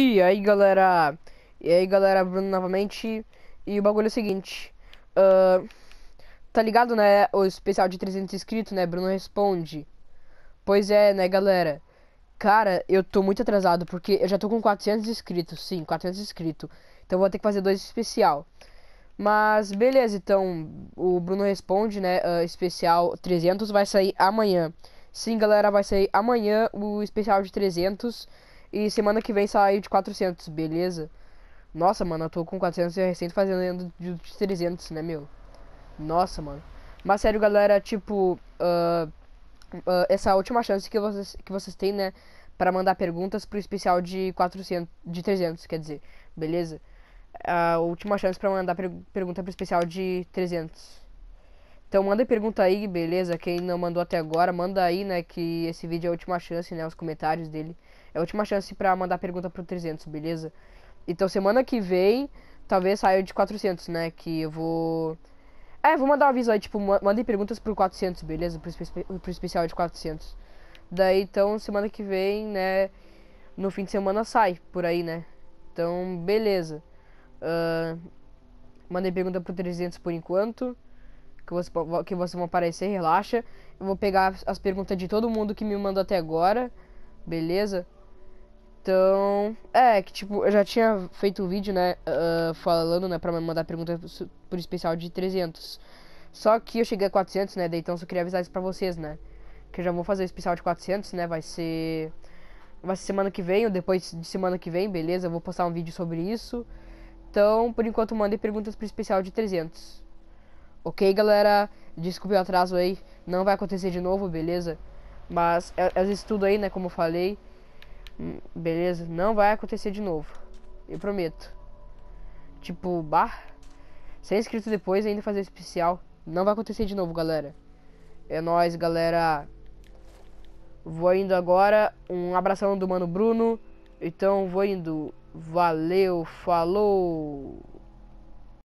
E aí galera, e aí galera, Bruno novamente. E o bagulho é o seguinte: uh, Tá ligado, né? O especial de 300 inscritos, né? Bruno responde. Pois é, né, galera? Cara, eu tô muito atrasado porque eu já tô com 400 inscritos. Sim, 400 inscritos. Então vou ter que fazer dois especial. Mas beleza, então o Bruno responde, né? Uh, especial 300 vai sair amanhã. Sim, galera, vai sair amanhã o especial de 300. E semana que vem sai de 400, beleza? Nossa, mano, eu tô com 400 e recente fazendo de 300, né, meu? Nossa, mano. Mas sério, galera, tipo, uh, uh, essa última chance que vocês, que vocês têm, né, para mandar perguntas pro especial de 400, de 300, quer dizer, beleza? A última chance para mandar per pergunta pro especial de 300. Então manda pergunta aí, beleza? Quem não mandou até agora, manda aí, né? Que esse vídeo é a última chance, né? Os comentários dele. É a última chance pra mandar pergunta pro 300, beleza? Então semana que vem, talvez saia de 400, né? Que eu vou... É, vou mandar um aviso aí, tipo, mandem perguntas pro 400, beleza? Pro, espe pro especial de 400. Daí, então, semana que vem, né? No fim de semana sai, por aí, né? Então, beleza. Uh, mandei pergunta pro 300 por enquanto que você, que você vão aparecer, relaxa. Eu vou pegar as perguntas de todo mundo que me mandou até agora, beleza? Então, é, que tipo, eu já tinha feito o um vídeo, né, uh, falando, né, pra me mandar pergunta por especial de 300. Só que eu cheguei a 400, né, daí então só queria avisar isso pra vocês, né. Que eu já vou fazer o especial de 400, né, vai ser... Vai ser semana que vem, ou depois de semana que vem, beleza? Eu vou postar um vídeo sobre isso. Então, por enquanto, mandem perguntas pro especial de 300. Ok, galera? Desculpe o atraso aí. Não vai acontecer de novo, beleza? Mas é, estudo é isso tudo aí, né? Como eu falei. Hum, beleza? Não vai acontecer de novo. Eu prometo. Tipo, bar. Ser inscrito depois ainda fazer especial. Não vai acontecer de novo, galera. É nóis, galera. Vou indo agora. Um abração do mano Bruno. Então vou indo. Valeu, falou!